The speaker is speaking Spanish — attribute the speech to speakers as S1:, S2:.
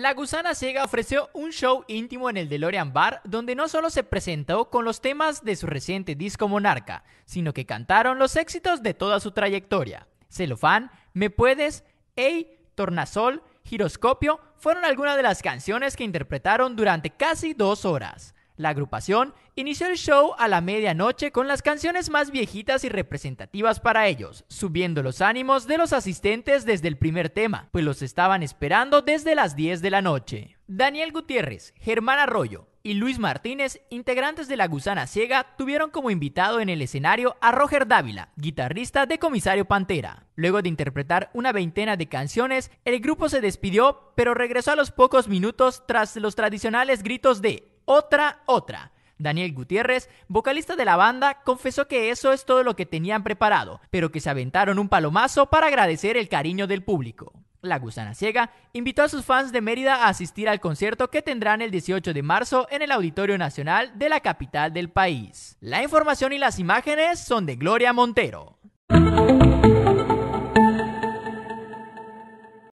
S1: La gusana ciega ofreció un show íntimo en el DeLorean Bar donde no solo se presentó con los temas de su reciente disco Monarca, sino que cantaron los éxitos de toda su trayectoria. Celofán, Me Puedes, Ey, Tornasol, Giroscopio fueron algunas de las canciones que interpretaron durante casi dos horas. La agrupación inició el show a la medianoche con las canciones más viejitas y representativas para ellos, subiendo los ánimos de los asistentes desde el primer tema, pues los estaban esperando desde las 10 de la noche. Daniel Gutiérrez, Germán Arroyo, y Luis Martínez, integrantes de La Gusana Ciega, tuvieron como invitado en el escenario a Roger Dávila, guitarrista de Comisario Pantera. Luego de interpretar una veintena de canciones, el grupo se despidió, pero regresó a los pocos minutos tras los tradicionales gritos de otra, otra. Daniel Gutiérrez, vocalista de la banda, confesó que eso es todo lo que tenían preparado, pero que se aventaron un palomazo para agradecer el cariño del público. La Gusana Ciega invitó a sus fans de Mérida a asistir al concierto que tendrán el 18 de marzo en el Auditorio Nacional de la capital del país. La información y las imágenes son de Gloria Montero.